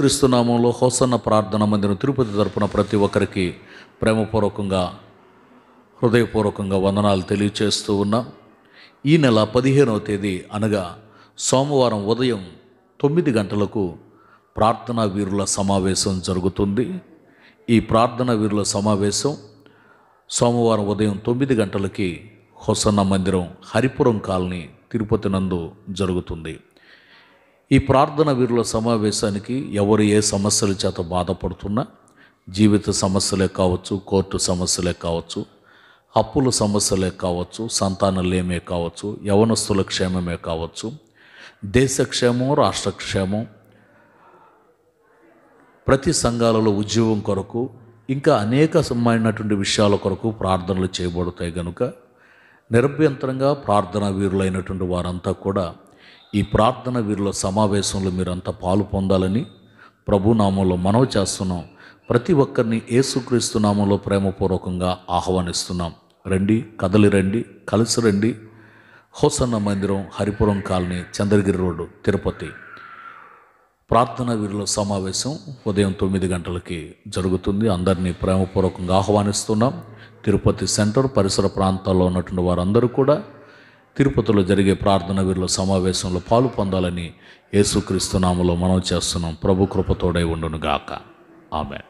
క్రీస్తునామంలో hosanna ప్రార్థన మందిరం తిరుపతి తరపున ప్రతి ఒక్కరికి ప్రేమపూర్వకంగా హృదయపూర్వకంగా వందనాలు తెలియచేస్తూ ఉన్నాం ఈ నెల పదిహేనవ తేదీ అనగా సోమవారం ఉదయం తొమ్మిది గంటలకు ప్రార్థనా వీరుల సమావేశం జరుగుతుంది ఈ ప్రార్థనా వీరుల సమావేశం సోమవారం ఉదయం తొమ్మిది గంటలకి హొసన్న మందిరం హరిపురం కాలనీ తిరుపతి నందు జరుగుతుంది ఈ ప్రార్థన వీరుల సమావేశానికి ఎవరు ఏ సమస్యల చేత బాధపడుతున్నా జీవిత సమస్యలే కావచ్చు కోర్టు సమస్యలే కావచ్చు అప్పుల సమస్యలే కావచ్చు సంతానలేమే కావచ్చు యవనస్తుల క్షేమమే కావచ్చు దేశక్షేమం రాష్ట్రక్షేమం ప్రతి సంఘాలలో ఉద్యోగం కొరకు ఇంకా అనేకమైనటువంటి విషయాల కొరకు ప్రార్థనలు చేయబడతాయి కనుక నిరభ్యంతరంగా ప్రార్థనా వీరులైనటువంటి వారంతా కూడా ఈ ప్రార్థన వీరిలో సమావేశంలో మీరంతా పాలు పొందాలని ప్రభునామంలో మనవి చేస్తున్నాం ప్రతి ఒక్కరిని ఏసుక్రీస్తు నామంలో ప్రేమపూర్వకంగా ఆహ్వానిస్తున్నాం రండి కదలి రండి కలిసి రండి హోసన్న మందిరం హరిపురం కాలనీ చంద్రగిరి రోడ్డు తిరుపతి ప్రార్థన వీరిలో సమావేశం ఉదయం తొమ్మిది గంటలకి జరుగుతుంది అందరినీ ప్రేమపూర్వకంగా ఆహ్వానిస్తున్నాం తిరుపతి సెంటర్ పరిసర ప్రాంతాల్లో ఉన్నటువంటి వారందరూ కూడా తిరుపతిలో జరిగే ప్రార్థన వీరిలో సమావేశంలో పాలు పొందాలని నామలో మనం చేస్తున్నాం ప్రభు కృపతోడై ఉండును గాక ఆమె